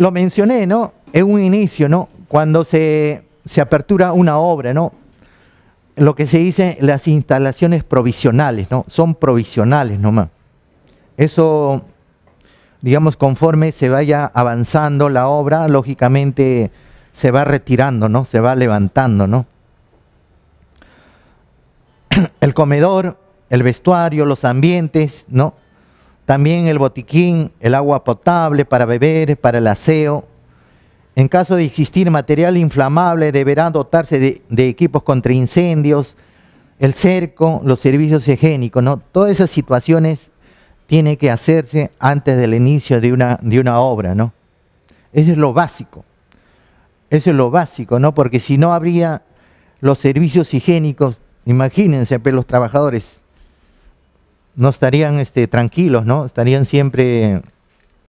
lo mencioné, ¿no? Es un inicio, ¿no? Cuando se, se apertura una obra, ¿no? Lo que se dice, las instalaciones provisionales, ¿no? Son provisionales nomás. Eso, digamos, conforme se vaya avanzando la obra, lógicamente se va retirando, ¿no? Se va levantando, ¿no? El comedor, el vestuario, los ambientes, ¿no? También el botiquín, el agua potable para beber, para el aseo. En caso de existir material inflamable, deberán dotarse de, equipos contra incendios, el cerco, los servicios higiénicos, ¿no? Todas esas situaciones tienen que hacerse antes del inicio de una, de una obra, ¿no? Eso es lo básico. Eso es lo básico, ¿no? Porque si no habría los servicios higiénicos, imagínense, pues, los trabajadores no estarían este, tranquilos, ¿no? Estarían siempre